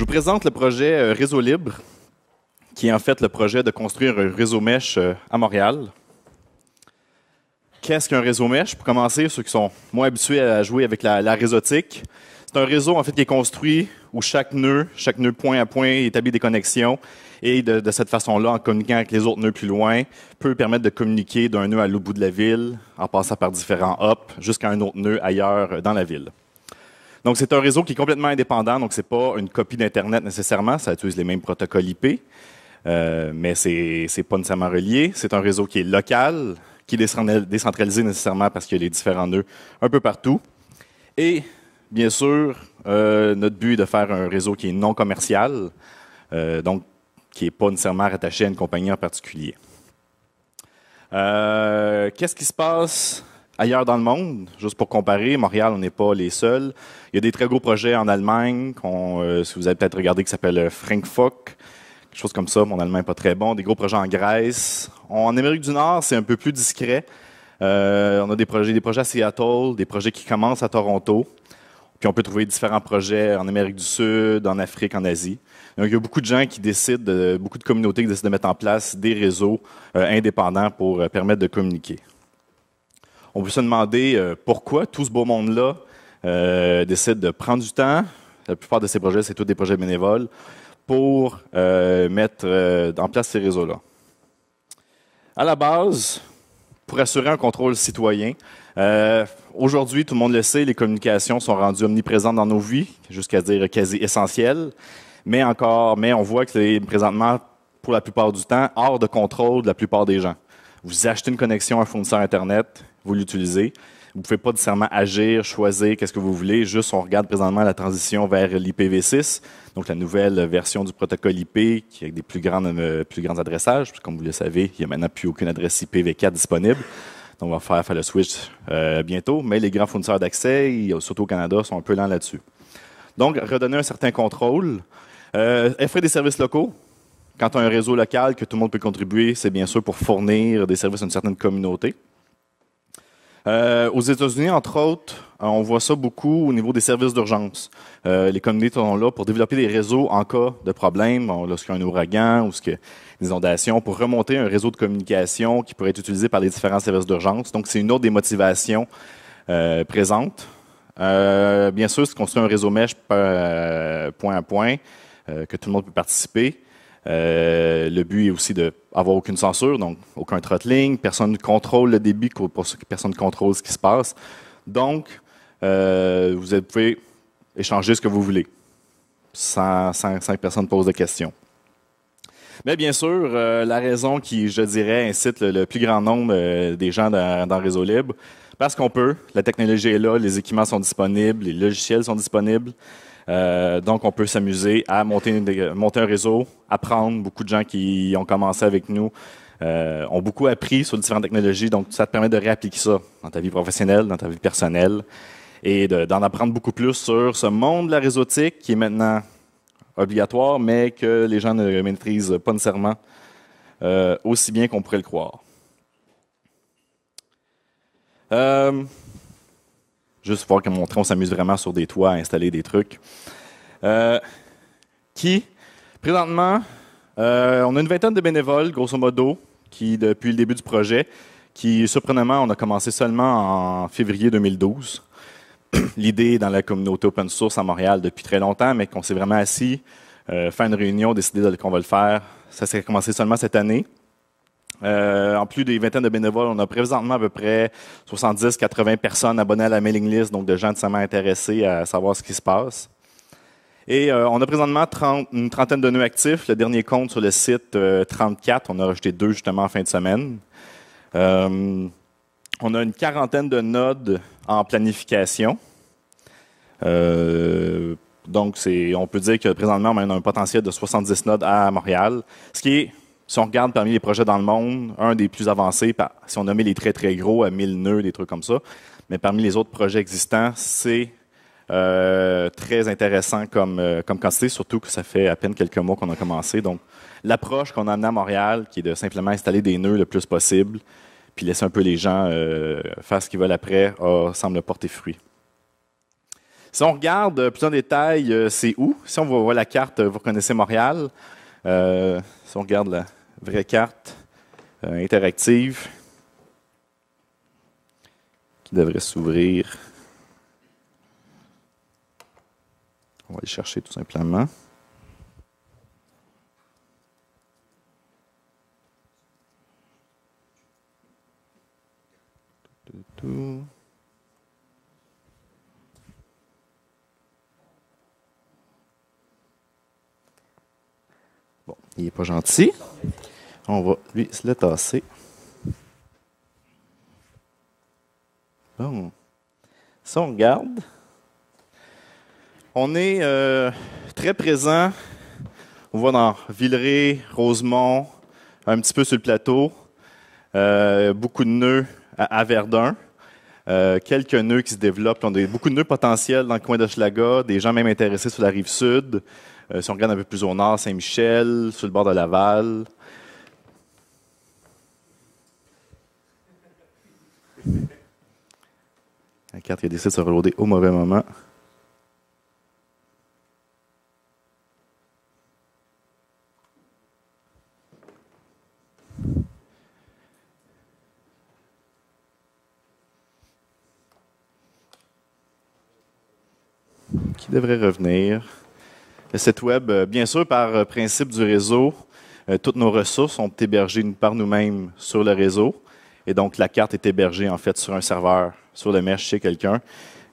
Je vous présente le projet euh, Réseau Libre, qui est en fait le projet de construire un réseau mèche euh, à Montréal. Qu'est-ce qu'un réseau mèche? Pour commencer, ceux qui sont moins habitués à jouer avec la, réseautique, c'est un réseau en fait qui est construit où chaque nœud, chaque nœud point à point établit des connexions et de, de cette façon-là, en communiquant avec les autres nœuds plus loin, peut permettre de communiquer d'un nœud à l'autre bout de la ville, en passant par différents hops jusqu'à un autre nœud ailleurs euh, dans la ville. Donc, c'est un réseau qui est complètement indépendant, donc ce n'est pas une copie d'Internet nécessairement, ça utilise les mêmes protocoles IP, euh, mais ce n'est pas nécessairement relié. C'est un réseau qui est local, qui est décentralisé nécessairement parce qu'il y a les différents nœuds un peu partout. Et bien sûr, euh, notre but est de faire un réseau qui est non commercial, euh, donc qui n'est pas nécessairement rattaché à une compagnie en particulier. Qu'est-ce qui se passe ailleurs dans le monde. Juste pour comparer, Montréal, on n'est pas les seuls. Il y a des très gros projets en Allemagne, euh, si vous avez peut-être regardé, qui s'appelle euh, Frankfurt quelque chose comme ça. Mon allemand n'est pas très bon. Des gros projets en Grèce. en Amérique du Nord, c'est un peu plus discret. Euh, on a des projets, des projets à Seattle, des projets qui commencent à Toronto. Puis on peut trouver différents projets en Amérique du Sud, en Afrique, en Asie. Donc, il y a beaucoup de gens qui décident, beaucoup de communautés qui décident de mettre en place des réseaux indépendants pour permettre de communiquer. On peut se demander euh, pourquoi tout ce beau monde-là euh, décide de prendre du temps. La plupart de ces projets, c'est tous des projets bénévoles pour euh, mettre en place ces réseaux-là. À la base, pour assurer un contrôle citoyen, aujourd'hui, tout le monde le sait, les communications sont rendues omniprésentes dans nos vies, jusqu'à dire quasi essentielles. Mais encore, mais on voit que c'est présentement, pour la plupart du temps, hors de contrôle de la plupart des gens. Vous achetez une connexion à un fournisseur Internet, vous l'utilisez. Vous ne pouvez pas nécessairement agir, choisir qu'est-ce que vous voulez. Juste, on regarde présentement la transition vers l'IPv6, donc la nouvelle version du protocole IP qui a des plus, euh, plus grands adressages. Comme vous le savez, il n'y a maintenant plus aucune adresse IPv4 disponible. Donc, on va faire, faire le switch euh, bientôt. Mais les grands fournisseurs d'accès, surtout au Canada, sont un peu lents là-dessus. Donc, redonner un certain contrôle. Euh, des services locaux. Quand tu as un réseau local que tout le monde peut contribuer, c'est bien sûr pour fournir des services à une certaine communauté. Euh, aux États-Unis, entre autres, euh, on voit ça beaucoup au niveau des services d'urgence. Euh, les communautés sont là pour développer des réseaux en cas de problème, lorsqu'il y a un ouragan ou une inondations, pour remonter un réseau de communication qui pourrait être utilisé par les différents services d'urgence. Donc, c'est une autre des motivations présentes. bien sûr, c'est construire un réseau mesh point à point, que tout le monde peut participer. Euh, le but est aussi d'avoir aucune censure, donc aucun throttling, personne ne contrôle le débit, personne ne contrôle ce qui se passe. Donc, euh, vous pouvez échanger ce que vous voulez, sans, que personne pose de questions. Mais bien sûr, euh, la raison qui, je dirais, incite le, plus grand nombre des gens dans, le Réseau Libre, parce qu'on peut, la technologie est là, les équipements sont disponibles, les logiciels sont disponibles. Euh, donc, on peut s'amuser à monter, un réseau, apprendre. Beaucoup de gens qui ont commencé avec nous euh, ont beaucoup appris sur différentes technologies. Donc, ça te permet de réappliquer ça dans ta vie professionnelle, dans ta vie personnelle et d'en apprendre beaucoup plus sur ce monde de la réseautique qui est maintenant obligatoire, mais que les gens ne maîtrisent pas nécessairement euh, aussi bien qu'on pourrait le croire. Juste voir que montrer, on s'amuse vraiment sur des toits à installer des trucs. Euh, qui, présentement, euh, on a une vingtaine de bénévoles, grosso modo, qui, depuis le début du projet, qui, surprenamment, on a commencé seulement en février 2012. L'idée dans la communauté open source à Montréal depuis très longtemps, mais qu'on s'est vraiment assis, euh, de une réunion, décidé de qu'on va le faire. Ça s'est commencé seulement cette année. Euh, en plus des vingtaines de bénévoles, on a présentement à peu près 70-80 personnes abonnées à la mailing list, donc de gens sont intéressés à savoir ce qui se passe. Et euh, on a présentement une trentaine de nœuds actifs. Le dernier compte sur le site, 34. Euh, on a rejeté deux justement en fin de semaine. on a une quarantaine de nodes en planification. donc, on peut dire que présentement, on a un potentiel de 70 nodes à Montréal, ce qui est si on regarde parmi les projets dans le monde, un des plus avancés, si on mis les très très gros à euh, 1000 nœuds, des trucs comme ça, mais parmi les autres projets existants, c'est euh, très intéressant euh, comme, quantité, surtout que ça fait à peine quelques mois qu'on a commencé. Donc, l'approche qu'on a amenée à Montréal, qui est de simplement installer des nœuds le plus possible, puis laisser un peu les gens faire ce qu'ils veulent après, semble porter fruit. Si on regarde plus en détail, c'est où? Si on voit la carte, vous reconnaissez Montréal. si on regarde là vraie carte euh, interactive qui devrait s'ouvrir. On va aller chercher tout simplement. Bon, il n'est pas gentil. On va lui se le tasser. Bon. Si on regarde, on est euh, très présent. On voit dans Villeray, Rosemont, un petit peu sur le plateau. Euh, beaucoup de nœuds à, Verdun. Euh, quelques nœuds qui se développent. On a beaucoup de nœuds potentiels dans le coin d'Hochelaga, des gens même intéressés sur la rive sud. si on regarde un peu plus au nord, Saint-Michel, sur le bord de Laval. La carte qui de se reloader au mauvais moment. Qui devrait revenir. Le site web, euh, bien sûr, par euh, principe du réseau, euh, toutes nos ressources sont hébergées par nous-mêmes sur le réseau. Et donc, la carte est hébergée, en fait, sur un serveur, sur le mesh chez quelqu'un.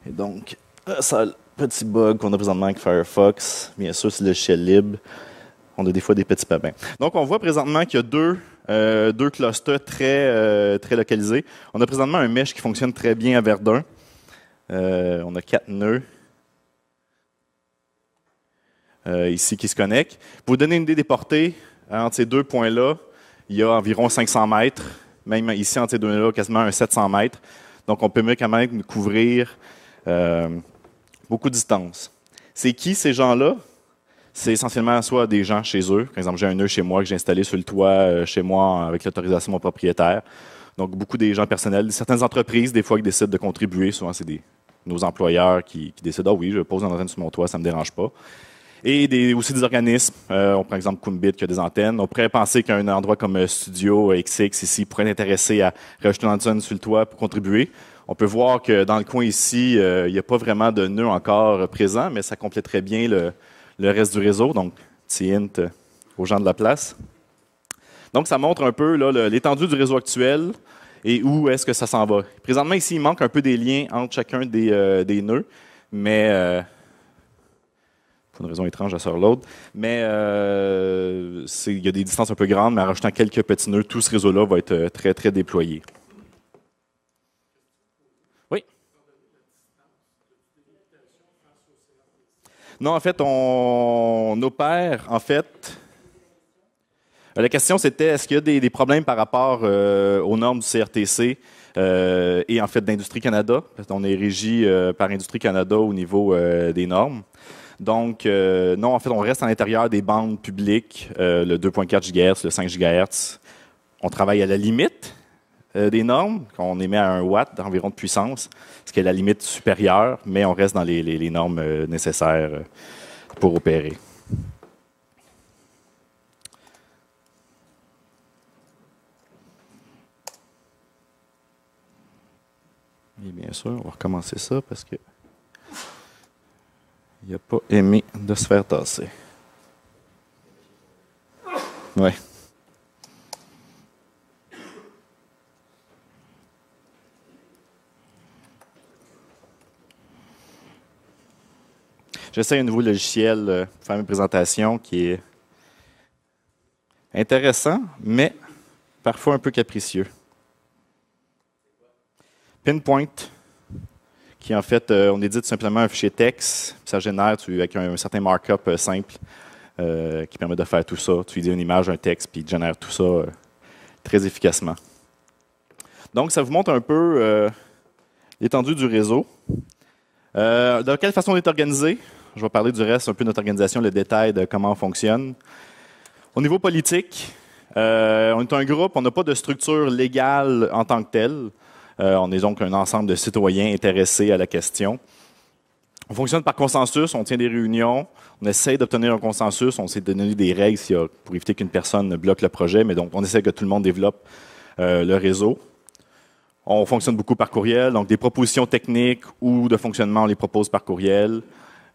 Et donc, euh, ça, petit bug qu'on a présentement avec Firefox. Bien sûr, c'est le shell libre. On a des fois des petits papins. Donc, on voit présentement qu'il y a deux, euh, clusters très, euh, très localisés. On a présentement un mesh qui fonctionne très bien à Verdun. on a quatre nœuds ici qui se connectent. Pour vous donner une idée des portées, hein, entre ces deux points-là, il y a environ 500 mètres même ici, entre ces données là quasiment un 700 mètres. Donc, on peut mieux quand même couvrir euh, beaucoup de distance. C'est qui ces gens-là? C'est essentiellement soit des gens chez eux. Par exemple, j'ai un nœud chez moi que j'ai installé sur le toit euh, chez moi avec l'autorisation de mon propriétaire. Donc, beaucoup des gens personnels. Certaines entreprises, des fois, qui décident de contribuer. Souvent, c'est nos employeurs qui, décident Ah oui, je pose un antenne sur mon toit, ça ne me dérange pas et aussi des organismes. on euh, prend exemple Kumbit qui a des antennes. On pourrait penser qu'un endroit comme euh, Studio XX ici pourrait l'intéresser à rajouter une sur le toit pour contribuer. On peut voir que dans le coin ici, euh, il n'y a pas vraiment de nœud encore présent, mais ça compléterait bien le, reste du réseau. Donc, petit hint aux gens de la place. Donc, ça montre un peu l'étendue du réseau actuel et où est-ce que ça s'en va. Présentement, ici, il manque un peu des liens entre chacun des, des nœuds, mais une raison étrange, à sur l'autre. Mais euh, il y a des distances un peu grandes, mais en rajoutant quelques petits nœuds, tout ce réseau-là va être euh, très, très déployé. Oui. Non, en fait, on, opère, en fait, euh, la question, c'était est-ce qu'il y a des, problèmes par rapport aux normes du CRTC et en fait d'Industrie Canada? Parce qu'on est régi par Industrie Canada au niveau des normes. Donc, euh, non, en fait, on reste à l'intérieur des bandes publiques, euh, le 2.4 GHz, le 5 GHz. On travaille à la limite euh, des normes, qu'on émet à un watt d'environ de puissance, ce qui est la limite supérieure, mais on reste dans les, les normes nécessaires pour opérer. Et bien sûr, on va recommencer ça parce que il n'a pas aimé de se faire tasser. Oui. J'essaie un nouveau logiciel euh, pour faire mes présentation qui est intéressant, mais parfois un peu capricieux. Pinpoint, qui en fait, euh, on édite simplement un fichier texte, puis ça génère avec un, certain markup euh, simple euh, qui permet de faire tout ça. Tu dis une image, un texte, puis il génère tout ça très efficacement. Donc, ça vous montre un peu l'étendue du réseau. de quelle façon on est organisé? Je vais parler du reste, un peu de notre organisation, le détail de comment on fonctionne. Au niveau politique, on est un groupe, on n'a pas de structure légale en tant que telle. Euh, on est donc un ensemble de citoyens intéressés à la question. On fonctionne par consensus, on tient des réunions, on essaie d'obtenir un consensus, on de donner des règles pour éviter qu'une personne ne bloque le projet, mais donc on essaie que tout le monde développe euh, le réseau. On fonctionne beaucoup par courriel, donc des propositions techniques ou de fonctionnement, on les propose par courriel.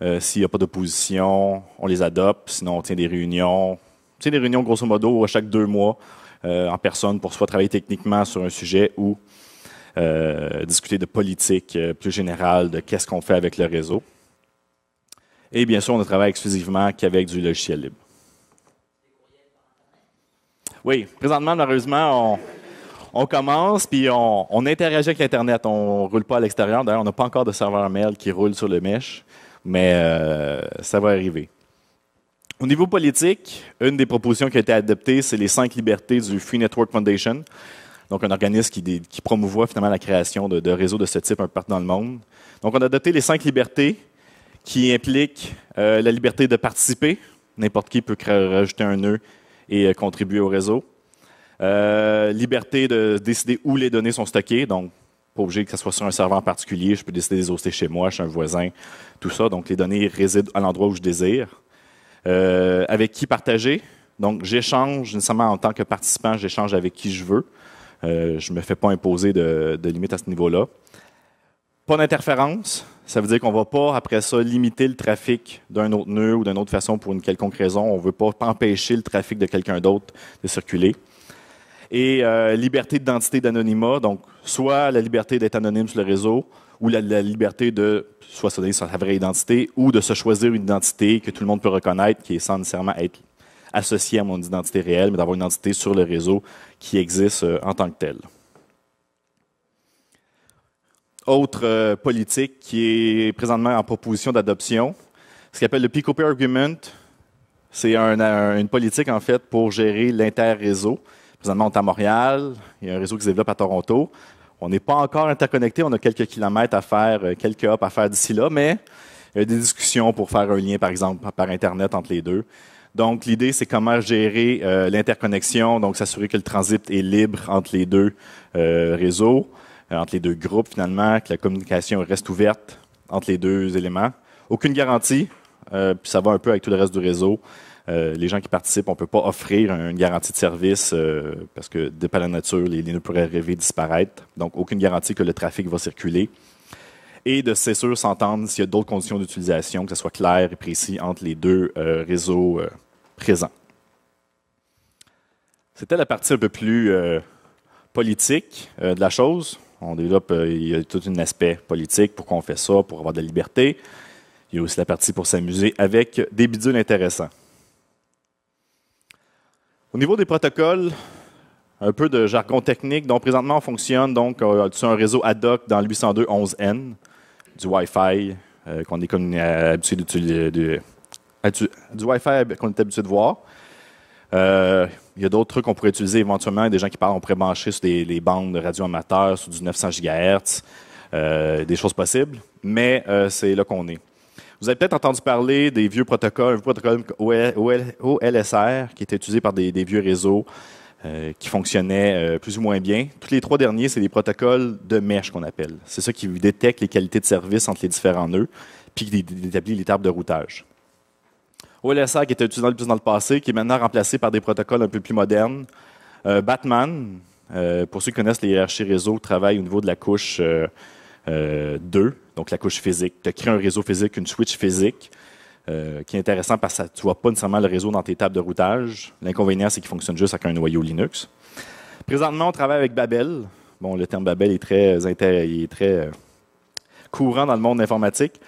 Euh, s'il n'y a pas d'opposition, on les adopte, sinon on tient des réunions. des réunions grosso modo à chaque deux mois en personne pour soit travailler techniquement sur un sujet ou euh, discuter de politique euh, plus générale, de qu'est-ce qu'on fait avec le réseau. Et bien sûr, on ne travaille exclusivement qu'avec du logiciel libre. Oui, présentement, malheureusement, on, commence, puis on, interagit avec Internet. On ne roule pas à l'extérieur. D'ailleurs, on n'a pas encore de serveur mail qui roule sur le mesh, mais euh, ça va arriver. Au niveau politique, une des propositions qui a été adoptée, c'est les cinq libertés du Free Network Foundation donc un organisme qui, promouvoit finalement la création de, réseaux de ce type un peu partout dans le monde. Donc on a doté les cinq libertés qui impliquent euh, la liberté de participer. N'importe qui peut rajouter un nœud et euh, contribuer au réseau. Euh, liberté de décider où les données sont stockées, donc pas obligé que ce soit sur un serveur en particulier, je peux décider de les hoster chez moi, Je suis un voisin, tout ça. Donc les données résident à l'endroit où je désire. avec qui partager. Donc j'échange, nécessairement en tant que participant, j'échange avec qui je veux. Euh, je ne me fais pas imposer de, limites limite à ce niveau-là. Pas d'interférence, ça veut dire qu'on ne va pas, après ça, limiter le trafic d'un autre nœud ou d'une autre façon pour une quelconque raison. On ne veut pas empêcher le trafic de quelqu'un d'autre de circuler. Et euh, liberté d'identité d'anonymat, donc soit la liberté d'être anonyme sur le réseau, ou la, liberté de soit se donner sa vraie identité, ou de se choisir une identité que tout le monde peut reconnaître, qui est sans nécessairement être associée à mon identité réelle, mais d'avoir une identité sur le réseau qui existe euh, en tant que tel. Autre euh, politique qui est présentement en proposition d'adoption, ce qu'on appelle le p Argument, c'est une politique en fait pour gérer l'inter-réseau. Présentement, on est à Montréal, il y a un réseau qui se développe à Toronto. On n'est pas encore interconnecté, on a quelques kilomètres à faire, euh, quelques hops à faire d'ici là, mais il y a des discussions pour faire un lien, par exemple, par Internet entre les deux. Donc, l'idée, c'est comment gérer euh, l'interconnexion, donc s'assurer que le transit est libre entre les deux euh, réseaux, euh, entre les deux groupes finalement, que la communication reste ouverte entre les deux éléments. Aucune garantie, puis ça va un peu avec tout le reste du réseau. les gens qui participent, on ne peut pas offrir une garantie de service parce que, de par la nature, les lignes pourraient rêver disparaître. Donc, aucune garantie que le trafic va circuler et de c'est s'entendre s'il y a d'autres conditions d'utilisation, que ce soit clair et précis entre les deux réseaux présent. C'était la partie un peu plus euh, politique euh, de la chose. On développe, euh, il y a tout un aspect politique, pour qu'on fait ça, pour avoir de la liberté. Il y a aussi la partie pour s'amuser avec des bidules intéressants. Au niveau des protocoles, un peu de jargon technique dont présentement on fonctionne donc sur un réseau ad hoc dans le 802.11n, du Wi-Fi qu'on est habitué d'utiliser ah, du, Wi-Fi qu'on est habitué de voir. Euh, il y a d'autres trucs qu'on pourrait utiliser éventuellement. Il y a des gens qui parlent, on pourrait brancher sur des les bandes de radio amateurs, sur du 900 GHz, euh, des choses possibles. Mais euh, c'est là qu'on est. Vous avez peut-être entendu parler des vieux protocoles, un protocole OLSR qui était utilisé par des, vieux réseaux qui fonctionnaient plus ou moins bien. Tous les trois derniers, c'est des protocoles de mèche qu'on appelle. C'est ça qui détecte les qualités de service entre les différents nœuds, puis qui établit les tables de routage. OLSR qui était utilisé dans le passé, qui est maintenant remplacé par des protocoles un peu plus modernes. Euh, Batman, euh, pour ceux qui connaissent les hiérarchies réseau, travaille au niveau de la couche 2, euh, donc la couche physique. Tu créé un réseau physique, une switch physique, qui est intéressant parce que tu ne vois pas nécessairement le réseau dans tes tables de routage. L'inconvénient, c'est qu'il fonctionne juste avec un noyau Linux. Présentement, on travaille avec Babel. Bon, le terme Babel est très, est très courant dans le monde informatique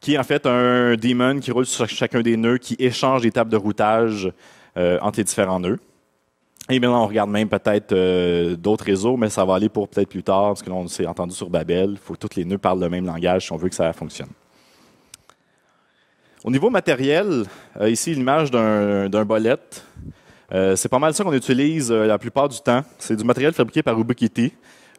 qui est en fait un daemon qui roule sur chacun des nœuds, qui échange des tables de routage euh, entre les différents nœuds. Et bien on regarde même peut-être euh, d'autres réseaux, mais ça va aller pour peut-être plus tard, parce que là, on s'est entendu sur Babel. Il faut que tous les nœuds parlent le même langage si on veut que ça fonctionne. Au niveau matériel, euh, ici, l'image d'un bolette. c'est pas mal ça qu'on utilise la plupart du temps. C'est du matériel fabriqué par Ubiquiti.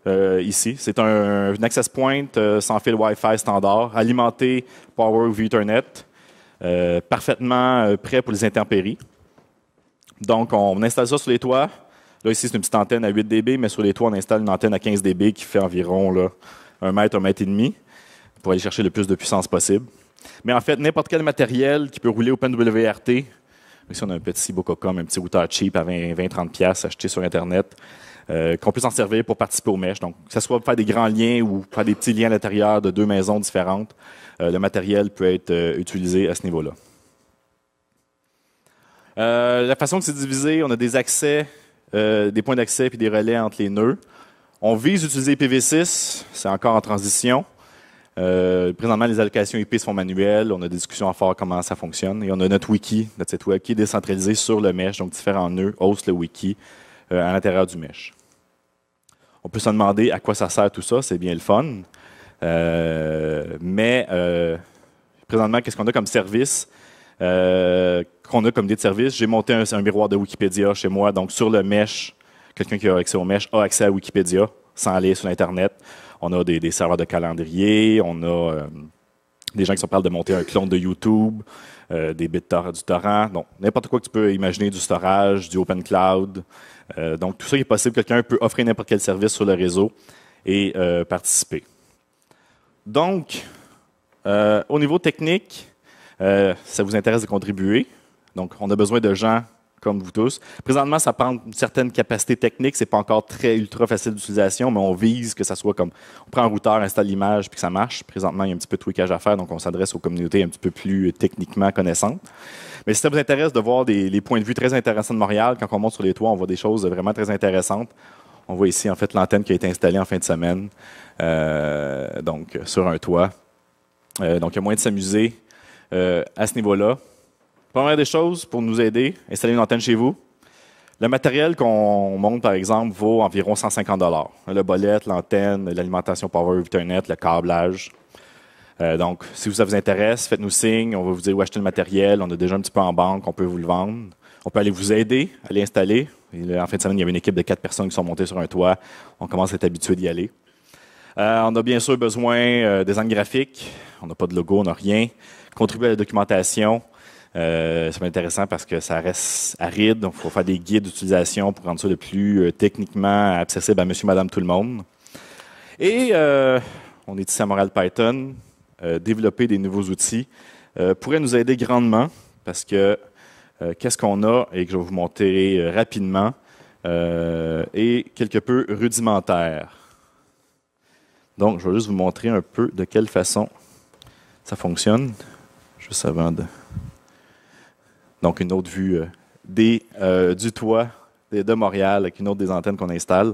Euh, ici. C'est un, access point euh, sans fil Wi-Fi standard, alimenté Power over Ethernet, euh, parfaitement prêt pour les intempéries. Donc, on installe ça sur les toits. Là, ici, c'est une petite antenne à 8 dB, mais sur les toits, on installe une antenne à 15 dB qui fait environ là, 1 mètre, 1 mètre et demi pour aller chercher le plus de puissance possible. Mais en fait, n'importe quel matériel qui peut rouler OpenWRT, ici on a un petit Bococom, un petit routeur cheap à 20-30$ acheté sur Internet, euh, qu'on puisse en servir pour participer aux mèches. Donc, que ce soit faire des grands liens ou faire des petits liens à l'intérieur de deux maisons différentes, euh, le matériel peut être euh, utilisé à ce niveau-là. la façon que c'est divisé, on a des accès, des points d'accès puis des relais entre les nœuds. On vise utiliser pv 6 c'est encore en transition. présentement, les allocations IP sont manuelles. On a des discussions à faire comment ça fonctionne. Et on a notre wiki, notre site web qui est décentralisé sur le mesh. Donc, différents nœuds host le wiki euh, à l'intérieur du mesh. On peut se demander à quoi ça sert tout ça, c'est bien le fun. Euh, mais euh, présentement, qu'est-ce qu'on a comme service? qu'on a comme idée de service, j'ai monté un, miroir de Wikipédia chez moi, donc sur le mesh, quelqu'un qui a accès au mesh a accès à Wikipédia sans aller sur Internet. On a des serveurs de calendrier, on a des gens qui se parlent de monter un clone de YouTube, euh, des bits du torrent, donc n'importe quoi que tu peux imaginer, du storage, du open cloud. Euh, donc tout ça est possible. Quelqu'un peut offrir n'importe quel service sur le réseau et euh, participer. Donc, au niveau technique, ça vous intéresse de contribuer. Donc, on a besoin de gens comme vous tous. Présentement, ça prend une certaine capacité technique. n'est pas encore très ultra facile d'utilisation, mais on vise que ça soit comme on prend un routeur, installe l'image, puis que ça marche. Présentement, il y a un petit peu de tweakage à faire, donc on s'adresse aux communautés un petit peu plus euh, techniquement connaissantes. Mais si ça vous intéresse de voir des, points de vue très intéressants de Montréal, quand on monte sur les toits, on voit des choses vraiment très intéressantes. On voit ici en fait l'antenne qui a été installée en fin de semaine, euh, donc sur un toit. Euh, donc il y a moyen de s'amuser à ce niveau-là. Première des choses, pour nous aider, installer une antenne chez vous. Le matériel qu'on monte, par exemple, vaut environ 150 Le bolette, l'antenne, l'alimentation Power Ethernet, le câblage. Euh, donc, si ça vous intéresse, faites-nous signe. On va vous dire où acheter le matériel. On a déjà un petit peu en banque. On peut vous le vendre. On peut aller vous aider à l'installer. En fin de semaine, il y a une équipe de quatre personnes qui sont montées sur un toit. On commence à être habitué d'y aller. Euh, on a bien sûr besoin euh, des angles graphiques. On n'a pas de logo, on n'a rien. Contribuer à la documentation c'est euh, intéressant parce que ça reste aride, donc il faut faire des guides d'utilisation pour rendre ça le plus euh, techniquement accessible à monsieur, madame, tout le monde. Et euh, on est ici à Moral Python. développer des nouveaux outils pourrait nous aider grandement parce que qu'est-ce qu'on a et que je vais vous montrer rapidement est quelque peu rudimentaire. Donc, je vais juste vous montrer un peu de quelle façon ça fonctionne, juste avant de... Donc, une autre vue euh, des, euh, du toit de, Montréal avec une autre des antennes qu'on installe.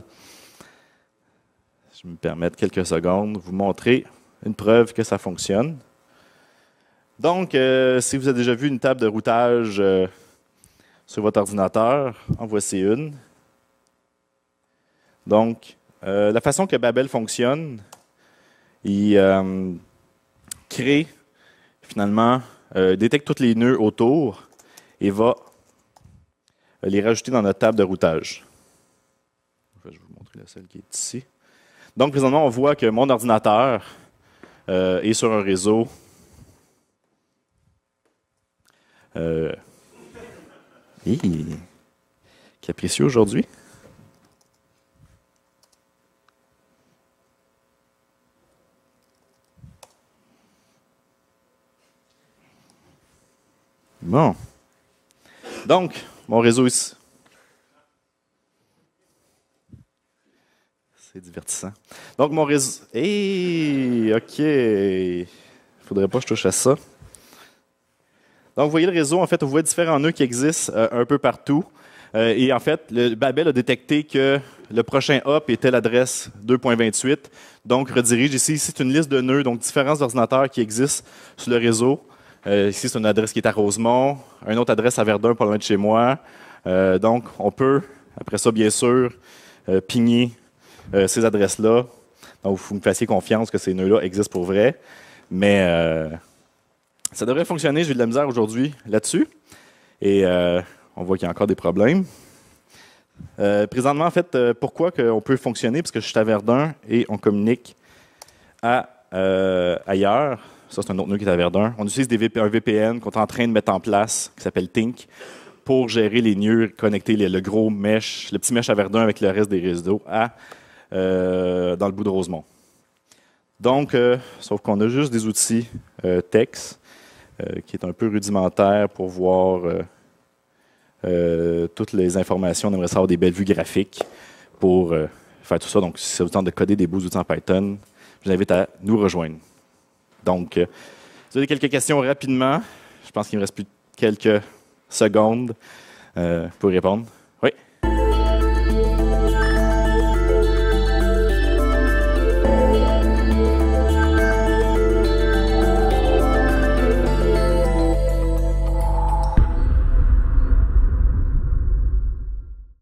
Je me permets quelques secondes, vous montrer une preuve que ça fonctionne. Donc, euh, si vous avez déjà vu une table de routage sur votre ordinateur, en voici une. Donc, la façon que Babel fonctionne, il crée finalement, détecte tous les nœuds autour et va les rajouter dans notre table de routage. Je vais vous montrer la celle qui est ici. Donc, présentement, on voit que mon ordinateur euh, est sur un réseau. Euh, capricieux aujourd'hui. Bon. Donc, mon réseau ici. C'est divertissant. Donc, mon réseau. Hé, OK. Faudrait pas que je touche à ça. Donc, vous voyez le réseau, en fait, vous voyez différents nœuds qui existent euh, un peu partout. Euh, et en fait, le Babel a détecté que le prochain hop était l'adresse 2.28. Donc, redirige ici. C'est une liste de nœuds, donc différents ordinateurs qui existent sur le réseau. Euh, ici, c'est une adresse qui est à Rosemont, une autre adresse à Verdun, pas loin de chez moi. Euh, donc, on peut, après ça, bien sûr, euh, pigner ces adresses-là. Donc, vous me fassiez confiance que ces nœuds-là existent pour vrai. Mais ça devrait fonctionner. J'ai eu de la misère aujourd'hui là-dessus. Et on voit qu'il y a encore des problèmes. présentement, en fait, pourquoi on peut fonctionner? Parce que je suis à Verdun et on communique à, ailleurs. Ça, c'est un autre nœud qui est à Verdun. On utilise des un VPN qu'on est en train de mettre en place, qui s'appelle Tink, pour gérer les nœuds, connecter le gros mèche, le petit mèche à Verdun avec le reste des réseaux à, euh, dans le bout de Rosemont. Donc, euh, sauf qu'on a juste des outils euh, textes qui est un peu rudimentaire pour voir toutes les informations. On aimerait savoir des belles vues graphiques pour faire tout ça. Donc, si ça vous tente de coder des bouts outils en Python, je vous invite à nous rejoindre. Donc, euh, vous avez quelques questions rapidement. Je pense qu'il me reste plus quelques secondes euh, pour répondre.